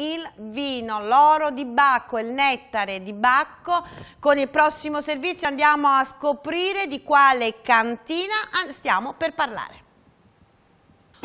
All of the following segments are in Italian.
il vino, l'oro di Bacco, il nettare di Bacco. Con il prossimo servizio andiamo a scoprire di quale cantina ah, stiamo per parlare.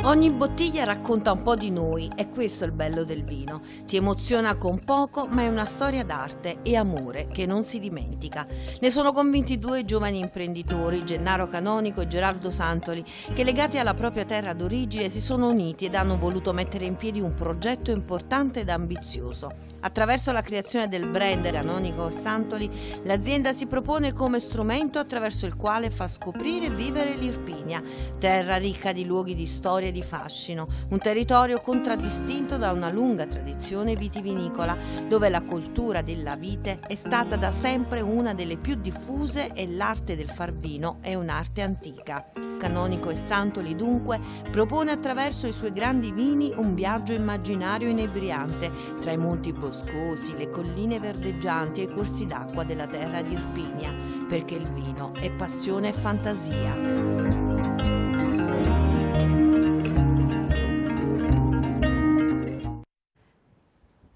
Ogni bottiglia racconta un po' di noi, e questo è il bello del vino. Ti emoziona con poco, ma è una storia d'arte e amore che non si dimentica. Ne sono convinti due giovani imprenditori, Gennaro Canonico e Gerardo Santoli, che legati alla propria terra d'origine si sono uniti ed hanno voluto mettere in piedi un progetto importante ed ambizioso. Attraverso la creazione del brand Canonico Santoli, l'azienda si propone come strumento attraverso il quale fa scoprire e vivere l'Irpinia, terra ricca di luoghi di storia di fascino, un territorio contraddistinto da una lunga tradizione vitivinicola, dove la coltura della vite è stata da sempre una delle più diffuse e l'arte del far vino è un'arte antica. Canonico e Santoli dunque propone attraverso i suoi grandi vini un viaggio immaginario inebriante tra i monti boscosi, le colline verdeggianti e i corsi d'acqua della terra di Irpinia, perché il vino è passione e fantasia.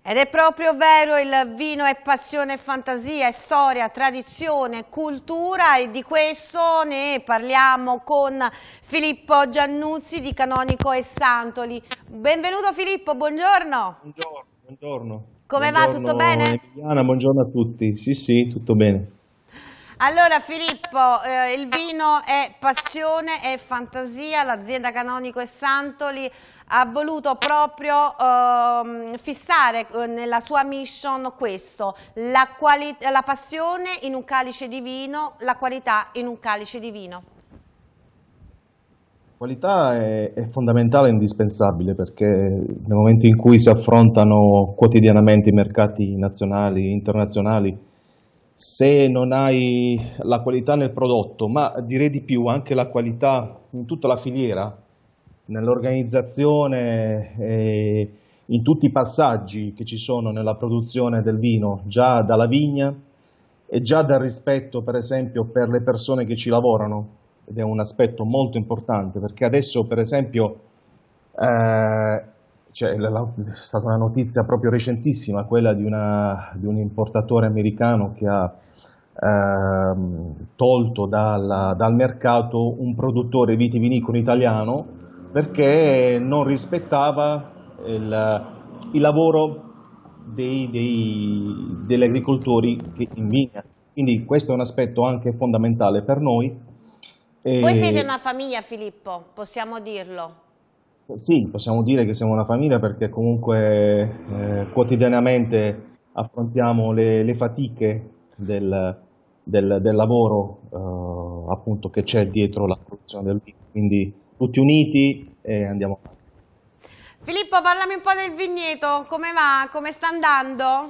Ed è proprio vero, il vino è passione, è fantasia, è storia, tradizione, cultura e di questo ne parliamo con Filippo Giannuzzi di Canonico e Santoli. Benvenuto Filippo, buongiorno. Buongiorno, buongiorno. Come buongiorno, va, tutto bene? Emiliana, buongiorno a tutti, sì sì, tutto bene. Allora Filippo, eh, il vino è passione, è fantasia, l'azienda Canonico e Santoli ha voluto proprio ehm, fissare eh, nella sua mission questo, la, la passione in un calice di vino, la qualità in un calice di vino. Qualità è, è, fondamentale e indispensabile perché nel momento in cui si affrontano quotidianamente i mercati nazionali e internazionali, se non hai la qualità nel prodotto, ma direi di più anche la qualità in tutta la filiera, nell'organizzazione e in tutti i passaggi che ci sono nella produzione del vino, già dalla vigna e già dal rispetto per esempio per le persone che ci lavorano, ed è un aspetto molto importante perché adesso per esempio eh, cioè, è stata una notizia proprio recentissima quella di, una, di un importatore americano che ha eh, tolto dalla, dal mercato un produttore vitivinicolo italiano perché non rispettava il, il lavoro dei, dei, degli agricoltori in vigna. Quindi questo è un aspetto anche fondamentale per noi. E... Voi siete una famiglia Filippo, possiamo dirlo? Sì, possiamo dire che siamo una famiglia perché comunque eh, quotidianamente affrontiamo le, le fatiche del, del, del lavoro eh, appunto che c'è dietro la produzione del vino, quindi tutti uniti e andiamo avanti. Filippo, parlami un po' del vigneto, come va, come sta andando?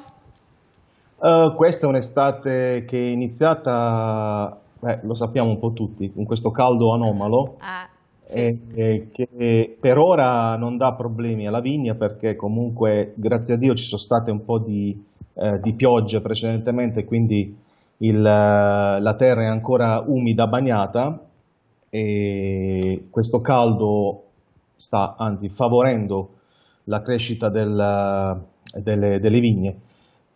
Uh, questa è un'estate che è iniziata, beh, lo sappiamo un po' tutti, con questo caldo anomalo, ah, sì. e, e che per ora non dà problemi alla vigna perché comunque, grazie a Dio, ci sono state un po' di, eh, di piogge precedentemente, quindi il, la terra è ancora umida, bagnata, e questo caldo sta anzi favorendo la crescita del, delle, delle, vigne.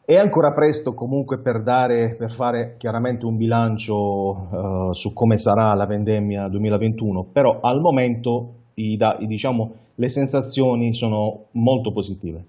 È ancora presto comunque per, dare, per fare chiaramente un bilancio eh, su come sarà la vendemmia 2021, però al momento i, da, i, diciamo, le sensazioni sono molto positive.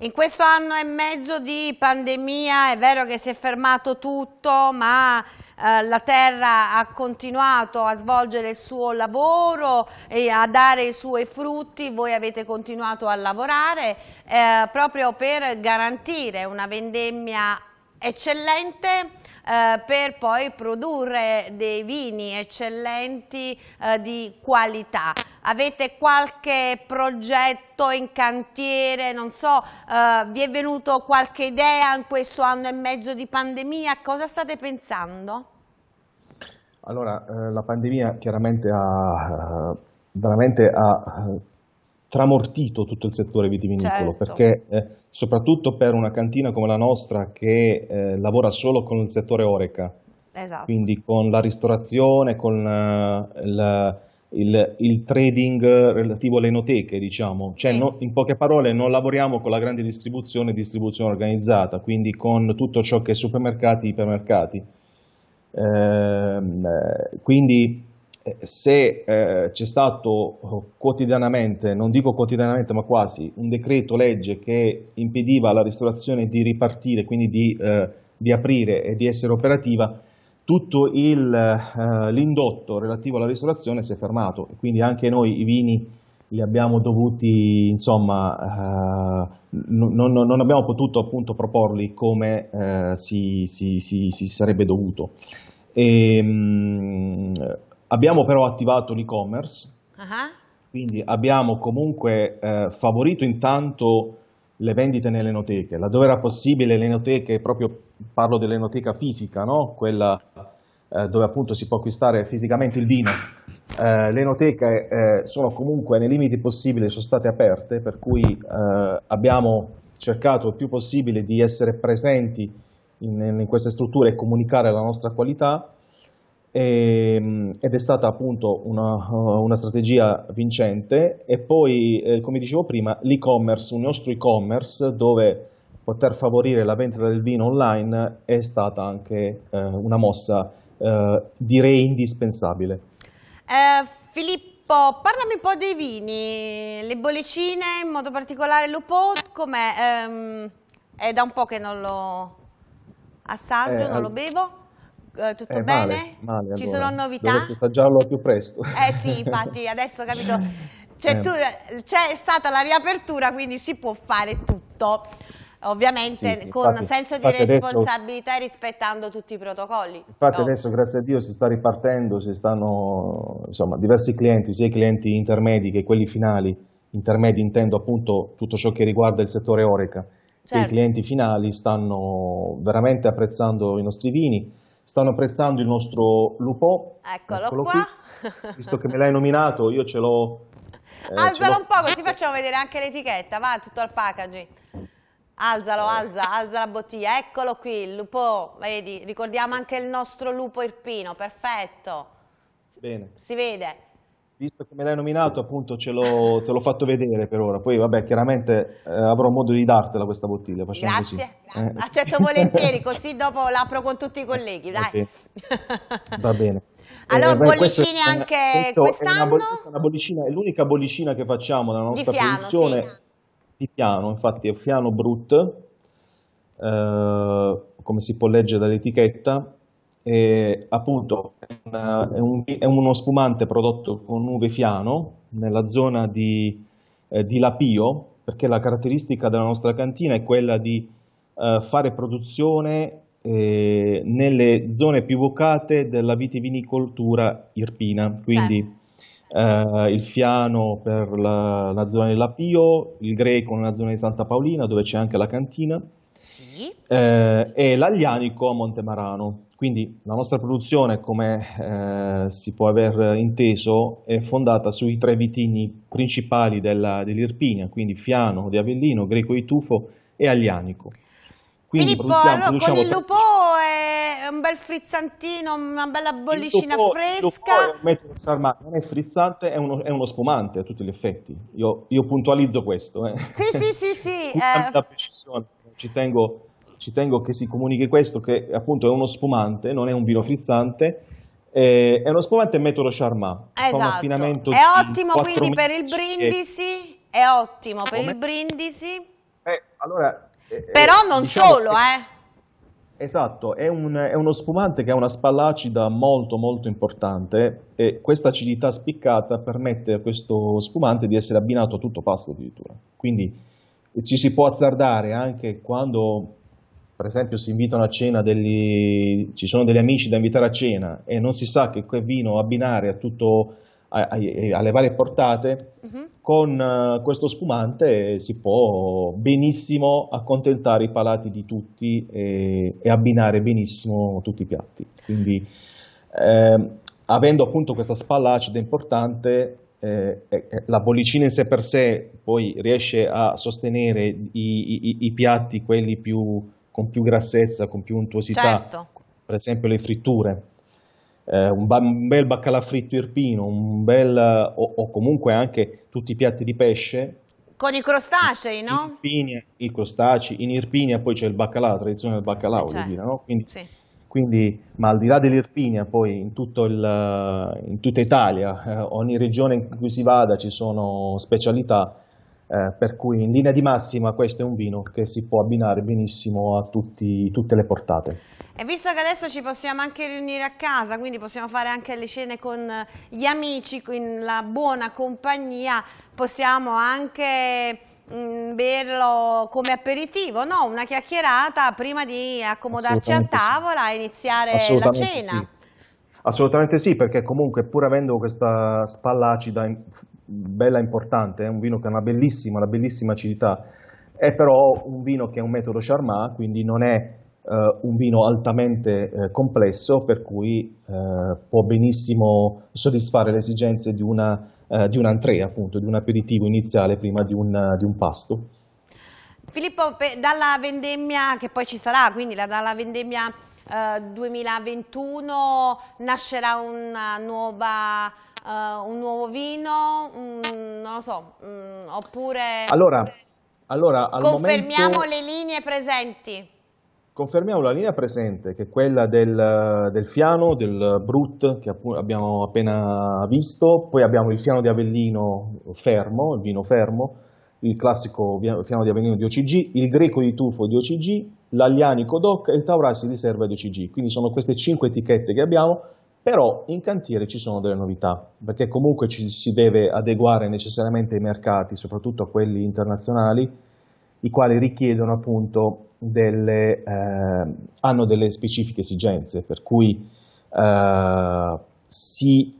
In questo anno e mezzo di pandemia è vero che si è fermato tutto, ma eh, la terra ha continuato a svolgere il suo lavoro e a dare i suoi frutti, voi avete continuato a lavorare eh, proprio per garantire una vendemmia eccellente eh, per poi produrre dei vini eccellenti eh, di qualità. Avete qualche progetto in cantiere, non so, eh, vi è venuto qualche idea in questo anno e mezzo di pandemia? Cosa state pensando? Allora, eh, la pandemia chiaramente ha eh, veramente ha tramortito tutto il settore vitivinicolo, certo. perché eh, soprattutto per una cantina come la nostra che eh, lavora solo con il settore oreca, esatto. quindi con la ristorazione, con uh, eh, il, il, il, trading relativo alle enoteche, diciamo, cioè sì. no, in poche parole non lavoriamo con la grande distribuzione e distribuzione organizzata, quindi con tutto ciò che è supermercati, ipermercati. Ehm, eh, quindi se eh, c'è stato eh, quotidianamente, non dico quotidianamente ma quasi, un decreto legge che impediva alla ristorazione di ripartire, quindi di, eh, di aprire e di essere operativa, tutto il, eh, l'indotto relativo alla ristorazione si è fermato e quindi anche noi i vini li abbiamo dovuti, insomma, eh, non, non, abbiamo potuto appunto proporli come eh, si, si, si, si, sarebbe dovuto. E, ehm, mh, Abbiamo però attivato l'e-commerce, uh-huh. quindi abbiamo comunque eh, favorito intanto le vendite nelle enoteche, laddove era possibile le enoteche, proprio parlo dell'enoteca fisica, no? quella eh, dove appunto si può acquistare fisicamente il vino. Eh, le enoteche eh, sono comunque nei limiti possibili, sono state aperte, per cui eh, abbiamo cercato il più possibile di essere presenti in, in queste strutture e comunicare la nostra qualità. E ed è stata appunto una, eh, una strategia vincente e poi, eh, come dicevo prima, l'e-commerce, un nostro e-commerce dove poter favorire la vendita del vino online è stata anche eh, una mossa eh, direi indispensabile. Eh, Filippo, parlami un po' dei vini, le bollicine, in modo particolare l'Upo, com'è? Ehm, è da un po' che non lo assaggio, eh, non lo bevo. Eh, tutto eh, bene? Male, Ci allora. sono novità? Dovresti assaggiarlo più presto. Eh sì, infatti, adesso ho capito. Cioè, eh. Eh, c'è cioè, stata la riapertura, quindi si può fare tutto. Ovviamente sì, sì, con infatti, senso di responsabilità adesso, e rispettando tutti i protocolli. Infatti no. adesso grazie a Dio si sta ripartendo, si stanno insomma diversi clienti, sia i clienti intermedi che quelli finali, intermedi intendo appunto tutto ciò che riguarda il settore Oreca, certo. che i clienti finali stanno veramente apprezzando i nostri vini stanno apprezzando il nostro lupo. Eccolo, Eccolo qua. Qui. Visto che me l'hai nominato, io ce l'ho... Eh, alzalo un po' così facciamo vedere anche l'etichetta, va tutto al packaging. Alzalo, eh. alza, alza la bottiglia. Eccolo qui, il lupo, vedi, ricordiamo anche il nostro lupo irpino, perfetto. Bene. Si vede visto che me l'hai nominato, appunto ce l'ho, te l'ho fatto vedere per ora. Poi, vabbè, chiaramente eh, avrò modo di dartela questa bottiglia. Facciamo grazie, grazie. Eh. accetto volentieri, così dopo l'apro con tutti i colleghi. Dai. Okay. Eh Va bene. Eh, allora, eh, bollicine anche quest'anno? È, è l'unica bollicina che facciamo nella nostra di fiano, produzione sì. di Fiano, infatti è Fiano Brut, eh, come si può leggere dall'etichetta, e, appunto una, è, un, è, uno spumante prodotto con uve fiano nella zona di, eh, di, Lapio, perché la caratteristica della nostra cantina è quella di eh, fare produzione eh, nelle zone più vocate della vitivinicoltura irpina, quindi eh, il fiano per la, la zona di Lapio, il greco nella zona di Santa Paolina dove c'è anche la cantina sì. Eh, e l'Aglianico a Montemarano. Quindi la nostra produzione, come eh, si può aver inteso, è fondata sui tre vitigni principali della, dell'Irpinia, quindi Fiano di Avellino, Greco di Tufo e Aglianico. Quindi Filippo, produciamo, con il lupo è un bel frizzantino, una bella bollicina il lupo, fresca. Il lupo è un non è frizzante, è uno, è uno, spumante a tutti gli effetti. Io, io puntualizzo questo. Eh. Sì, sì, sì, sì. eh. precisione ci tengo, ci tengo che si comunichi questo, che appunto è uno spumante, non è un vino frizzante, eh, è uno spumante metodo Charmat. Esatto. è ottimo quindi per il brindisi, è ottimo per Come? il brindisi. Eh, allora, eh, eh Però non diciamo solo, che, eh. Esatto, è, un, è, uno spumante che ha una spalla acida molto molto importante e questa acidità spiccata permette a questo spumante di essere abbinato a tutto pasto addirittura. Quindi ci si può azzardare anche quando, per esempio, si invitano a cena degli, ci sono degli amici da invitare a cena e non si sa che vino abbinare a tutto, a, a, alle varie portate, uh-huh. con uh, questo spumante si può benissimo accontentare i palati di tutti e, e abbinare benissimo tutti i piatti. Quindi, eh, avendo appunto questa spalla acida importante, eh, eh, la bollicina in sé per sé poi riesce a sostenere i, i, i piatti, quelli più, con più grassezza, con più untuosità, certo. per esempio le fritture. Eh, un, ba- un, bel baccalà fritto irpino, un bel, o, o, comunque anche tutti i piatti di pesce. Con i crostacei, no? Irpinia, I crostacei, in Irpinia poi c'è il baccalà, la tradizione del baccalà, eh, voglio certo. dire, no? Quindi, sì quindi, ma al di là dell'Irpinia, poi in, il, in tutta Italia, eh, ogni regione in cui si vada ci sono specialità, eh, per cui in linea di massima questo è un vino che si può abbinare benissimo a tutti, tutte le portate. E visto che adesso ci possiamo anche riunire a casa, quindi possiamo fare anche le cene con gli amici, in la buona compagnia, possiamo anche Mm, berlo come aperitivo, no? Una chiacchierata prima di accomodarci a tavola sì. e iniziare la cena. Sì. Assolutamente sì, perché comunque pur avendo questa spalla acida in, bella importante, è eh, un vino che ha una bellissima, una bellissima acidità, è però un vino che è un metodo Charmat, quindi non è eh, un vino altamente eh, complesso per cui eh, può benissimo soddisfare le esigenze di, una, eh, di un'antrée, appunto, di un aperitivo iniziale prima di un, di un pasto. Filippo, dalla vendemmia che poi ci sarà, quindi la, dalla vendemmia 2021 eh, nascerà una nuova Uh, un nuovo vino, un, non lo so, um, oppure... Allora, allora al confermiamo momento... le linee presenti. Confermiamo la linea presente, che è quella del, del fiano, del Brut, che abbiamo appena visto, poi abbiamo il fiano di Avellino fermo, il vino fermo, il classico fiano di Avellino di OCG, il greco di tufo di OCG, l'aglianico DOC e il taurasi di serva di OCG. Quindi sono queste cinque etichette che abbiamo, però in cantiere ci sono delle novità, perché comunque ci si deve adeguare necessariamente ai mercati, soprattutto a quelli internazionali, i quali richiedono appunto delle, eh, hanno delle specifiche esigenze, per cui eh, si,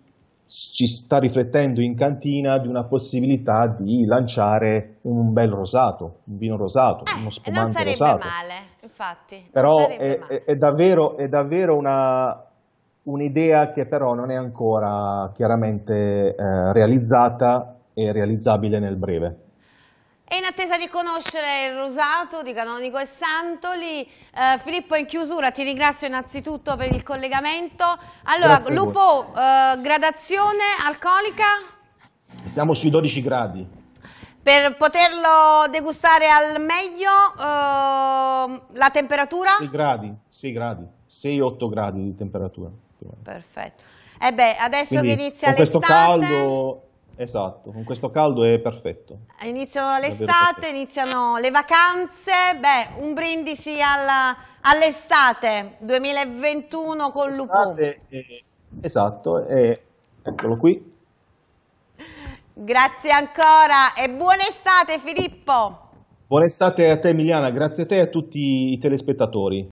ci sta riflettendo in cantina di una possibilità di lanciare un bel rosato, un vino rosato, eh, uno spumante non sarebbe rosato. male, infatti. Però è, male. È, è, davvero, è davvero una, un'idea che però non è ancora chiaramente eh, realizzata e realizzabile nel breve. E in attesa di conoscere il rosato di Canonico e Santoli, eh, Filippo in chiusura ti ringrazio innanzitutto per il collegamento. Allora, Grazie lupo, eh, gradazione alcolica? Siamo sui 12 gradi. Per poterlo degustare al meglio, eh, la temperatura? 6 gradi, 6 gradi, 6-8 gradi di temperatura. Perfetto. E eh beh, adesso Quindi, che inizia l'estate... Con questo caldo Esatto, con questo caldo è perfetto. Iniziano l'estate, iniziano le vacanze, beh, un brindisi all'estate 2021 con Lupo. Esatto, e, eccolo qui. Grazie ancora e buona estate Filippo. Buona estate a te Emiliana, grazie a te e a tutti i telespettatori.